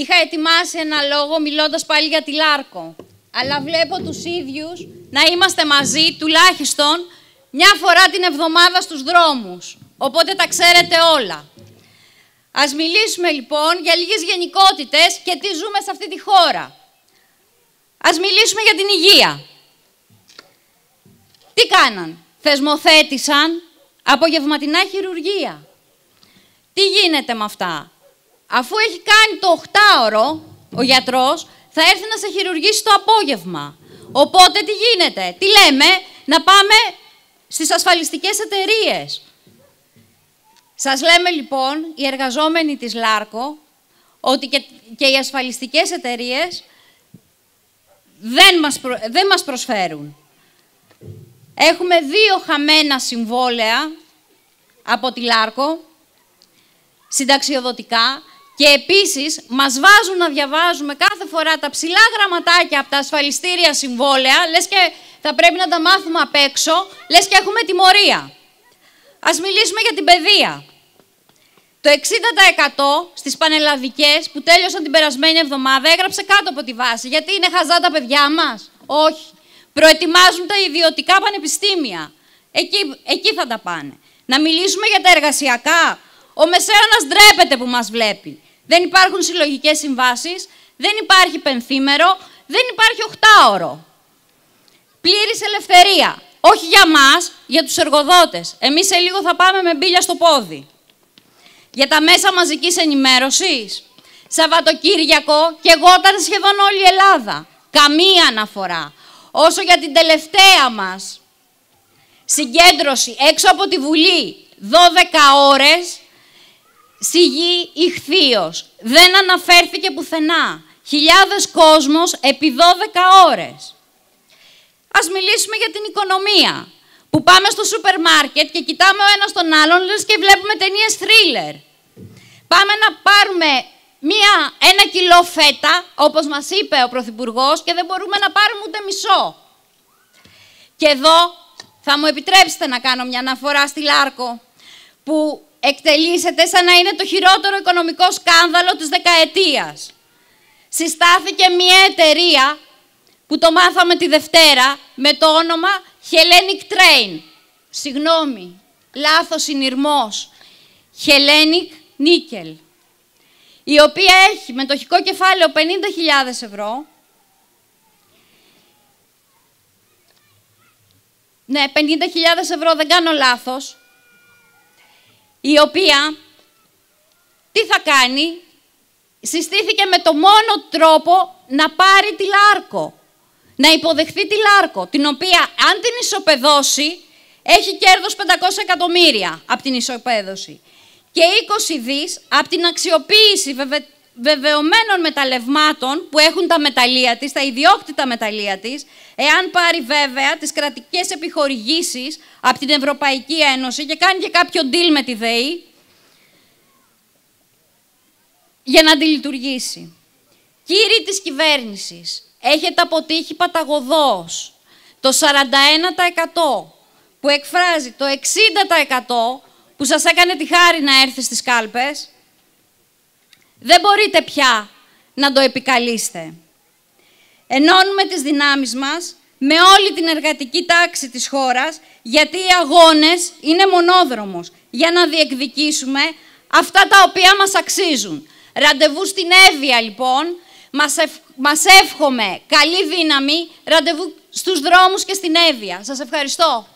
Είχα ετοιμάσει ένα λόγο μιλώντας πάλι για τη Λάρκο. Αλλά βλέπω τους ίδιους να είμαστε μαζί τουλάχιστον μια φορά την εβδομάδα στους δρόμους. Οπότε τα ξέρετε όλα. Ας μιλήσουμε λοιπόν για λίγες γενικότητες και τι ζούμε σε αυτή τη χώρα. Ας μιλήσουμε για την υγεία. Τι κάναν. Θεσμοθέτησαν απογευματινά χειρουργία. Τι γίνεται με αυτά αφού έχει κάνει το 8ωρο ο γιατρός, θα έρθει να σε χειρουργήσει το απόγευμα. Οπότε τι γίνεται, τι λέμε, να πάμε στις ασφαλιστικές εταιρείες. Σας λέμε λοιπόν, οι εργαζόμενοι της ΛΑΡΚΟ, ότι και, οι ασφαλιστικές εταιρείες δεν μας, δεν μας προσφέρουν. Έχουμε δύο χαμένα συμβόλαια από τη ΛΑΡΚΟ, συνταξιοδοτικά, και επίσης μας βάζουν να διαβάζουμε κάθε φορά τα ψηλά γραμματάκια από τα ασφαλιστήρια συμβόλαια, λες και θα πρέπει να τα μάθουμε απ' έξω, λες και έχουμε τιμωρία. Ας μιλήσουμε για την παιδεία. Το 60% στις πανελλαδικές που τέλειωσαν την περασμένη εβδομάδα έγραψε κάτω από τη βάση. Γιατί είναι χαζά τα παιδιά μας. Όχι. Προετοιμάζουν τα ιδιωτικά πανεπιστήμια. Εκεί, εκεί θα τα πάνε. Να μιλήσουμε για τα εργασιακά. Ο μεσαίωνας ντρέπεται που μας βλέπει. Δεν υπάρχουν συλλογικές συμβάσεις, δεν υπάρχει πενθήμερο, δεν υπάρχει οχτάωρο. Πλήρης ελευθερία. Όχι για μας, για τους εργοδότες. Εμείς σε λίγο θα πάμε με μπύλια στο πόδι. Για τα μέσα μαζικής ενημέρωσης. Σαββατοκύριακο και εγώ ήταν σχεδόν όλη η Ελλάδα. Καμία αναφορά. Όσο για την τελευταία μας συγκέντρωση έξω από τη Βουλή 12 ώρες σιγή ηχθείος. Δεν αναφέρθηκε πουθενά. Χιλιάδες κόσμος επί 12 ώρες. Ας μιλήσουμε για την οικονομία. Που πάμε στο σούπερ μάρκετ και κοιτάμε ο ένας τον άλλον λες και βλέπουμε ταινίες θρίλερ. Πάμε να πάρουμε μία, ένα κιλό φέτα, όπως μας είπε ο Πρωθυπουργός, και δεν μπορούμε να πάρουμε ούτε μισό. Και εδώ θα μου επιτρέψετε να κάνω μια αναφορά στη Λάρκο, που εκτελήσεται σαν να είναι το χειρότερο οικονομικό σκάνδαλο της δεκαετίας. Συστάθηκε μια εταιρεία που το μάθαμε τη Δευτέρα με το όνομα Hellenic Train. Συγγνώμη, λάθος συνειρμός. Hellenic Nickel. Η οποία έχει μετοχικό κεφάλαιο 50.000 ευρώ. Ναι, 50.000 ευρώ, δεν κάνω λάθος η οποία τι θα κάνει, συστήθηκε με το μόνο τρόπο να πάρει τη Λάρκο, να υποδεχθεί τη Λάρκο, την οποία αν την ισοπεδώσει έχει κέρδος 500 εκατομμύρια από την ισοπεδώση και 20 δις από την αξιοποίηση βέβαια, βεβαιωμένων μεταλλευμάτων που έχουν τα μεταλλεία της, τα ιδιόκτητα μεταλλεία της, εάν πάρει βέβαια τις κρατικές επιχορηγήσεις από την Ευρωπαϊκή Ένωση και κάνει και κάποιο deal με τη ΔΕΗ για να λειτουργήσει. Κύριοι της κυβέρνησης, έχετε αποτύχει παταγωδός το 41% που εκφράζει το 60% που σας έκανε τη χάρη να έρθει στις κάλπες, δεν μπορείτε πια να το επικαλείστε. Ενώνουμε τις δυνάμεις μας με όλη την εργατική τάξη της χώρας, γιατί οι αγώνες είναι μονόδρομος για να διεκδικήσουμε αυτά τα οποία μας αξίζουν. Ραντεβού στην Εύβοια, λοιπόν. Μας, μας εύχομαι καλή δύναμη. Ραντεβού στους δρόμους και στην Εύβοια. Σας ευχαριστώ.